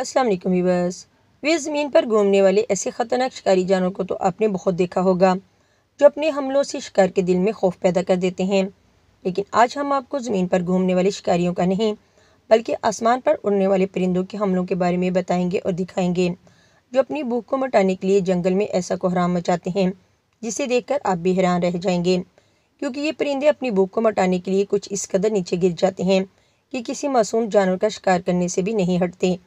असलम वालेकुम वे ज़मीन पर घूमने वाले ऐसे ख़तरनाक शिकारी जानवर को तो आपने बहुत देखा होगा जो अपने हमलों से शिकार के दिल में खौफ पैदा कर देते हैं लेकिन आज हम आपको ज़मीन पर घूमने वाले शिकारियों का नहीं बल्कि आसमान पर उड़ने वाले परिंदों के हमलों के बारे में बताएंगे और दिखाएंगे जो अपनी भूख को मटाने के लिए जंगल में ऐसा कोहराम मचाते हैं जिसे देख आप भी हैरान रह जाएंगे क्योंकि ये परिंदे अपनी भूख को मटाने के लिए कुछ इस कदर नीचे गिर जाते हैं कि किसी मासूम जानवर का शिकार करने से भी नहीं हटते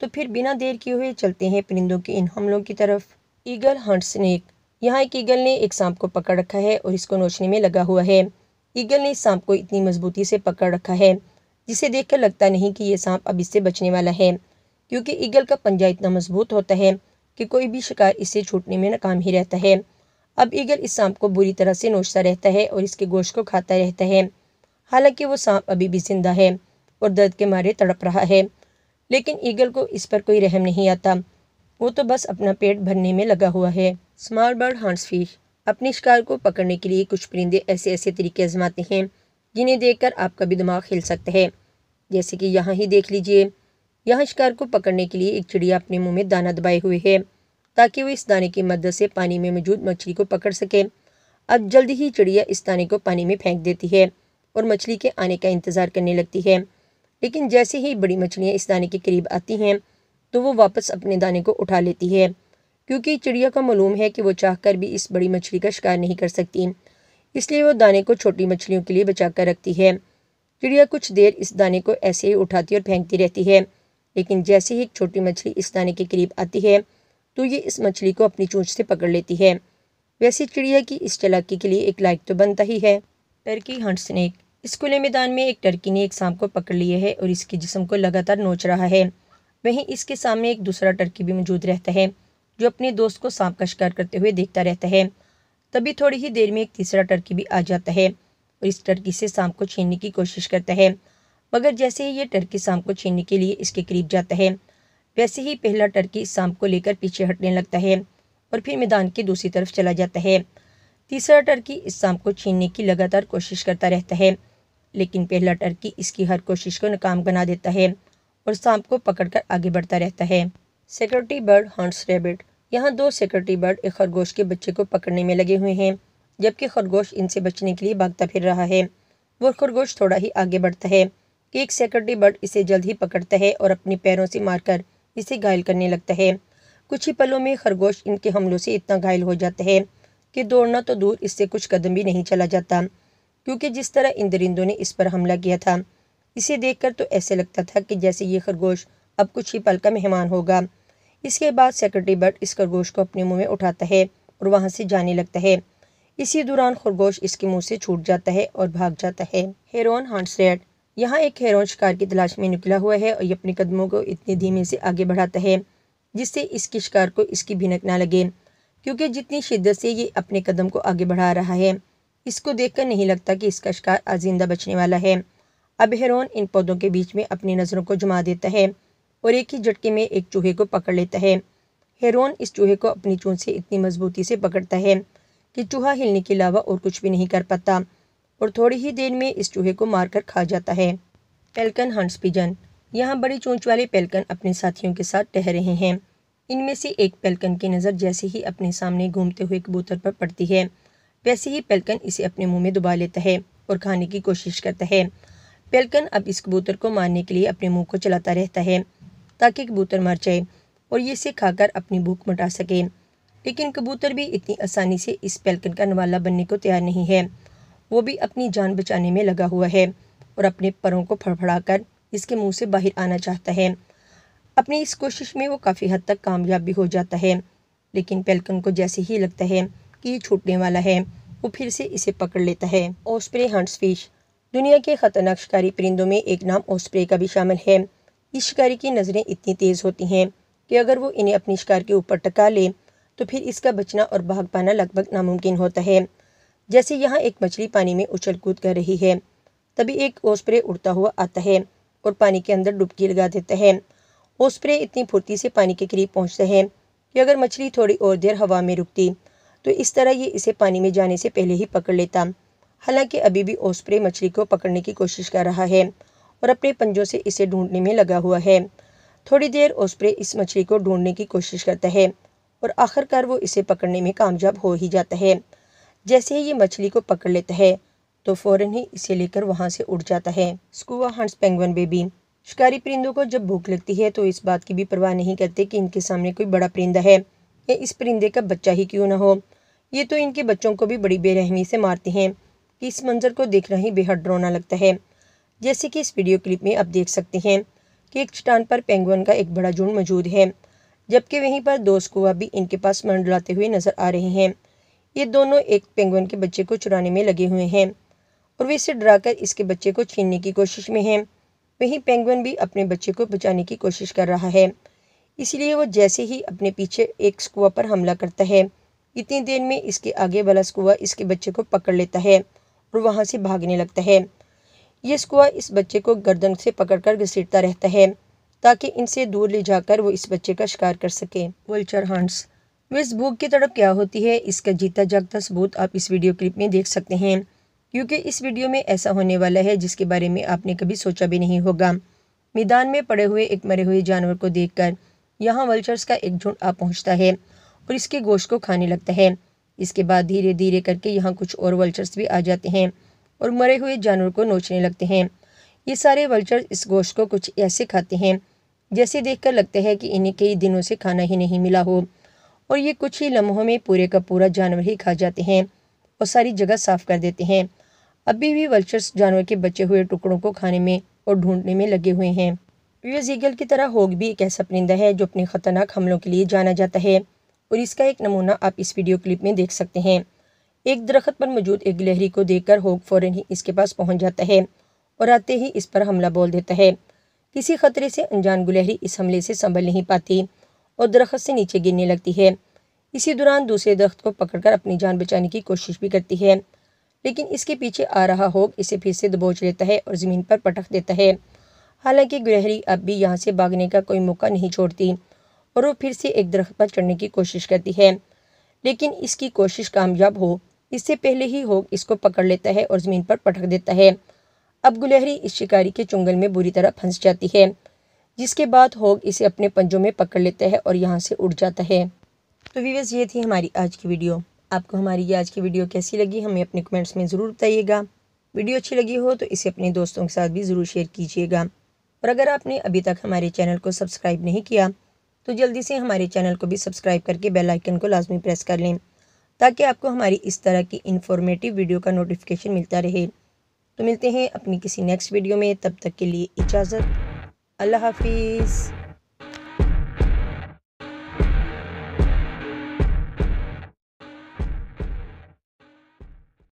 तो फिर बिना देर किए हुए चलते हैं परिंदों के इन हमलों की तरफ ईगल हंट स्नेक यहाँ एक ईगल ने एक सांप को पकड़ रखा है और इसको नोचने में लगा हुआ है ईगल ने इस सांप को इतनी मजबूती से पकड़ रखा है जिसे देखकर लगता नहीं कि यह सांप अब इससे बचने वाला है क्योंकि ईगल का पंजा इतना मजबूत होता है कि कोई भी शिकार इससे छूटने में नाकाम ही रहता है अब ईगल इस सांप को बुरी तरह से नोचता रहता है और इसके गोश्त को खाता रहता है हालांकि वो सांप अभी भी जिंदा है और दर्द के मारे तड़प रहा है लेकिन ईगल को इस पर कोई रहम नहीं आता वो तो बस अपना पेट भरने में लगा हुआ है स्मॉल बर्ड हॉन्स फिश अपने शिकार को पकड़ने के लिए कुछ परिंदे ऐसे ऐसे तरीके आजमाते हैं जिन्हें देखकर आपका भी दिमाग हिल सकता है जैसे कि यहाँ ही देख लीजिए यहाँ शिकार को पकड़ने के लिए एक चिड़िया अपने मुंह में दाना दबाए हुए है ताकि वो इस दाने की मदद से पानी में मौजूद मछली को पकड़ सके अब जल्दी ही चिड़िया इस दाने को पानी में फेंक देती है और मछली के आने का इंतज़ार करने लगती है लेकिन जैसे ही बड़ी मछलियाँ इस दाने के करीब आती हैं तो वो वापस अपने दाने को उठा लेती है क्योंकि चिड़िया को मालूम है कि वो चाहकर भी इस बड़ी मछली का शिकार नहीं कर सकती इसलिए वो दाने को छोटी मछलियों के लिए बचा कर रखती है चिड़िया कुछ देर इस दाने को ऐसे ही उठाती और फेंकती रहती है लेकिन जैसे ही एक छोटी मछली इस दाने के करीब आती है तो ये इस मछली को अपनी चूँच से पकड़ लेती है वैसे चिड़िया की इस चलाकी के लिए एक लाइक तो बनता ही है टर्की हंट स्नेक स्कूली मैदान में एक टर्की ने एक सांप को पकड़ लिया है और इसके जिसम को लगातार नोच रहा है वहीं इसके सामने एक दूसरा टर्की भी मौजूद रहता है जो अपने दोस्त को सांप का शिकार करते हुए देखता रहता है तभी थोड़ी ही देर में एक तीसरा टर्की भी आ जाता है और इस टर्की से सांप को छीनने की कोशिश करता है मगर जैसे ही ये टर्की सांप को छीनने के लिए इसके करीब जाता है वैसे ही पहला टर्की इस सांप को लेकर पीछे हटने लगता है और फिर मैदान की दूसरी तरफ चला जाता है तीसरा टर्की इस सांप को छीनने की लगातार कोशिश करता रहता है लेकिन पहला टर्की इसकी हर कोशिश को नाकाम बना देता है और सांप को पकड़कर आगे बढ़ता रहता है सिक्योरिटी बर्ड हॉन्स रैबिट यहाँ दो सिक्योरिटी बर्ड एक खरगोश के बच्चे को पकड़ने में लगे हुए हैं जबकि खरगोश इनसे बचने के लिए भागता फिर रहा है वो खरगोश थोड़ा ही आगे बढ़ता है कि एक सिक्योरिटी बर्ड इसे जल्द ही पकड़ता है और अपने पैरों से मारकर इसे घायल करने लगता है कुछ ही पलों में खरगोश इनके हमलों से इतना घायल हो जाता है कि दौड़ना तो दूर इससे कुछ कदम भी नहीं चला जाता क्योंकि जिस तरह इन दरिंदों ने इस पर हमला किया था इसे देखकर तो ऐसे लगता था कि जैसे ये खरगोश अब कुछ ही पल का मेहमान होगा इसके बाद सेक्रेटरी बर्ड इस खरगोश को अपने मुंह में उठाता है और वहां से जाने लगता है इसी दौरान खरगोश इसके मुंह से छूट जाता है और भाग जाता है हेरोन हांसरेट यहाँ एक हेरोन शिकार की तलाश में निकला हुआ है और ये अपने कदमों को इतने धीमे से आगे बढ़ाता है जिससे इसके शिकार को इसकी भिनक ना लगे क्योंकि जितनी शिद्दत से ये अपने कदम को आगे बढ़ा रहा है इसको देखकर नहीं लगता कि इसका शिकार आजिंदा बचने वाला है अब हेरोन इन पौधों के बीच में अपनी नज़रों को जमा देता है और एक ही झटके में एक चूहे को पकड़ लेता है हेरोन इस चूहे को अपनी चूंज से इतनी मजबूती से पकड़ता है कि चूहा हिलने के अलावा और कुछ भी नहीं कर पाता और थोड़ी ही देर में इस चूहे को मारकर खा जाता है पेलकन हंस पिजन यहाँ बड़ी चूंच वाले पेलकन अपने साथियों के साथ टह रहे हैं इनमें से एक पेलकन की नज़र जैसे ही अपने सामने घूमते हुए कबूतर पर पड़ती है वैसे ही पेलकन इसे अपने मुंह में दुबा लेता है और खाने की कोशिश करता है पेलकन अब इस कबूतर को मारने के लिए अपने मुंह को चलाता रहता है ताकि कबूतर मर जाए और ये इसे खाकर अपनी भूख मिटा सके लेकिन कबूतर भी इतनी आसानी से इस पेलकन का नवाला बनने को तैयार नहीं है वो भी अपनी जान बचाने में लगा हुआ है और अपने परों को फड़फड़ा कर इसके मुंह से बाहर आना चाहता है अपनी इस कोशिश में वो काफ़ी हद तक कामयाब भी हो जाता है लेकिन पेलकन को जैसे ही लगता है कि छूटने वाला है वो फिर से इसे पकड़ लेता है ओस्प्रे फिश दुनिया के खतरनाक शिकारी परिंदों में एक नाम ओस्प्रे का भी शामिल है इस शिकारी की नज़रें इतनी तेज़ होती हैं कि अगर वो इन्हें अपने शिकार के ऊपर टका ले तो फिर इसका बचना और भाग पाना लगभग नामुमकिन होता है जैसे यहाँ एक मछली पानी में उछल कूद कर रही है तभी एक ओस्प्रे उड़ता हुआ आता है और पानी के अंदर डुबकी लगा देता है ओस्प्रे इतनी फुर्ती से पानी के करीब पहुँचता है कि अगर मछली थोड़ी और देर हवा में रुकती तो इस तरह ये इसे पानी में जाने से पहले ही पकड़ लेता हालांकि अभी भी ओस्प्रे मछली को पकड़ने की कोशिश कर रहा है और अपने पंजों से इसे ढूंढने में लगा हुआ है थोड़ी देर ओस्प्रे इस मछली को ढूंढने की कोशिश करता है और आखिरकार वो इसे पकड़ने में कामयाब हो ही जाता है जैसे ही ये मछली को पकड़ लेता है तो फौरन ही इसे लेकर वहाँ से उड़ जाता है स्कूवा हंस पेंगवन बेबी शिकारी परिंदों को जब भूख लगती है तो इस बात की भी परवाह नहीं करते कि इनके सामने कोई बड़ा परिंदा है या इस परिंदे का बच्चा ही क्यों ना हो ये तो इनके बच्चों को भी बड़ी बेरहमी से मारते हैं इस मंजर को देखना ही बेहद डरावना लगता है जैसे कि इस वीडियो क्लिप में आप देख सकते हैं कि एक चट्टान पर पेंगुइन का एक बड़ा झुंड मौजूद है जबकि वहीं पर दो स्कुआ भी इनके पास मंडलाते हुए नजर आ रहे हैं ये दोनों एक पेंगुइन के बच्चे को चुराने में लगे हुए हैं और वे इसे डराकर इसके बच्चे को छीनने की कोशिश में हैं वहीं पेंगुइन भी अपने बच्चे को बचाने की कोशिश कर रहा है इसलिए वो जैसे ही अपने पीछे एक स्कुआ पर हमला करता है इतनी देर में इसके आगे वाला स्कुआ इसके बच्चे को पकड़ लेता है और वहाँ से भागने लगता है ये स्कुआ इस बच्चे को गर्दन से पकड़कर घसीटता रहता है ताकि इनसे दूर ले जाकर वो इस बच्चे का शिकार कर सके वल्चर हंट्स भूख की तड़प क्या होती है इसका जीता जागता सबूत आप इस वीडियो क्लिप में देख सकते हैं क्योंकि इस वीडियो में ऐसा होने वाला है जिसके बारे में आपने कभी सोचा भी नहीं होगा मैदान में पड़े हुए एक मरे हुए जानवर को देखकर यहाँ वल्चर्स का एक झुंड आ पहुँचता है और इसके गोश्त को खाने लगता है इसके बाद धीरे धीरे करके यहाँ कुछ और वल्चर्स भी आ जाते हैं और मरे हुए जानवर को नोचने लगते हैं ये सारे वल्चर इस गोश्त को कुछ ऐसे खाते हैं जैसे देखकर लगता है कि इन्हें कई दिनों से खाना ही नहीं मिला हो और ये कुछ ही लम्हों में पूरे का पूरा जानवर ही खा जाते हैं और सारी जगह साफ कर देते हैं अभी भी वल्चर्स जानवर के बचे हुए टुकड़ों को खाने में और ढूंढने में लगे हुए हैं व्यूज ईगल की तरह होग भी एक ऐसा परिंदा है जो अपने खतरनाक हमलों के लिए जाना जाता है और इसका एक नमूना आप इस वीडियो क्लिप में देख सकते हैं एक दरख्त पर मौजूद एक गिलहरी को देखकर होक फ़ौरन ही इसके पास पहुंच जाता है और आते ही इस पर हमला बोल देता है किसी खतरे से अनजान गुलहरी इस हमले से संभल नहीं पाती और दरख्त से नीचे गिरने लगती है इसी दौरान दूसरे दरख्त को पकड़कर अपनी जान बचाने की कोशिश भी करती है लेकिन इसके पीछे आ रहा होग इसे फिर से दबोच लेता है और ज़मीन पर पटक देता है हालांकि गुलहरी अब भी यहाँ से भागने का कोई मौका नहीं छोड़ती और वो फिर से एक दरख्त पर चढ़ने की कोशिश करती है लेकिन इसकी कोशिश कामयाब हो इससे पहले ही होग इसको पकड़ लेता है और ज़मीन पर पटक देता है अब गुलहरी इस शिकारी के चुंगल में बुरी तरह फंस जाती है जिसके बाद होग इसे अपने पंजों में पकड़ लेता है और यहाँ से उड़ जाता है तो वीवर्स ये थी हमारी आज की वीडियो आपको हमारी ये आज की वीडियो कैसी लगी हमें अपने कमेंट्स में ज़रूर बताइएगा वीडियो अच्छी लगी हो तो इसे अपने दोस्तों के साथ भी ज़रूर शेयर कीजिएगा और अगर आपने अभी तक हमारे चैनल को सब्सक्राइब नहीं किया तो जल्दी से हमारे चैनल को भी सब्सक्राइब करके बेल आइकन को लाजमी प्रेस कर लें ताकि आपको हमारी इस तरह की इन्फॉर्मेटिव वीडियो का नोटिफिकेशन मिलता रहे तो मिलते हैं अपनी किसी नेक्स्ट वीडियो में तब तक के लिए इजाज़त अल्लाह हाफिज़